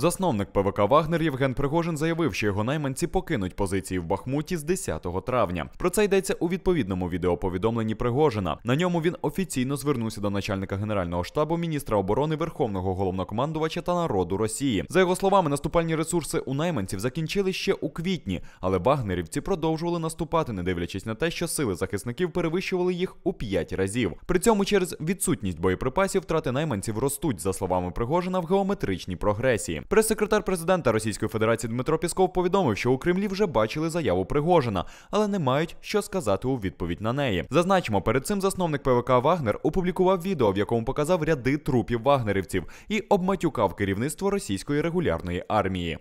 Засновник ПВК Вагнер Євген Пригожин заявив, що його найманці покинуть позиції в Бахмуті з 10 травня. Про це йдеться у відповідному відеоповідомленні Пригожина. На ньому він офіційно звернувся до начальника генерального штабу, міністра оборони, верховного головнокомандувача та народу Росії. За його словами, наступальні ресурси у найманців закінчили ще у квітні, але вагнерівці продовжували наступати, не дивлячись на те, що сили захисників перевищували їх у п'ять разів. При цьому через відсутність боєприпасів втрати найманців ростуть за словами Пригожина в геометричній прогресії. Прес-секретар президента Російської Федерації Дмитро Пісков повідомив, що у Кремлі вже бачили заяву Пригожина, але не мають що сказати у відповідь на неї. Зазначимо, перед цим засновник ПВК Вагнер опублікував відео, в якому показав ряди трупів вагнерівців і обматюкав керівництво російської регулярної армії.